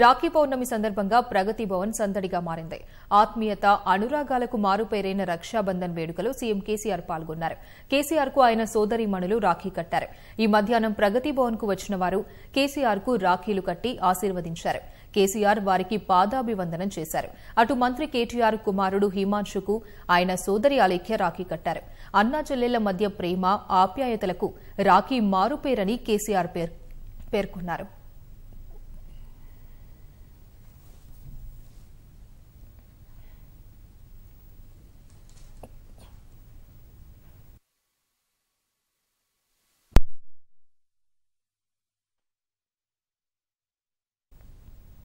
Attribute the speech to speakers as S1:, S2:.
S1: రాఖీ పౌర్ణమి సందర్భంగా ప్రగతి భవన్ సందడిగా మారింది ఆత్మీయత అనురాగాలకు మారుపేరైన రక్షాబంధన్ వేడుకలో సీఎం కేసీఆర్ పాల్గొన్నారు కేసీఆర్ కు ఆయన సోదరిమణులు రాఖీ కట్టారు ఈ మధ్యాహ్నం ప్రగతి భవన్ కు వచ్చిన వారు కేసీఆర్ కు రాఖీలు కట్టి ఆశీర్వదించారు కేసీఆర్ వారికి పాదాభివందనం చేశారు అటు మంత్రి కేటీఆర్ కుమారుడు హిమాంశుకు ఆయన సోదరి అలేఖ్య రాఖీ కట్టారు అన్నా చెల్లెళ్ల మధ్య ప్రేమ ఆప్యాయతలకు రాఖీ మారుపేరని కేసీఆర్ పేర్కొన్నారు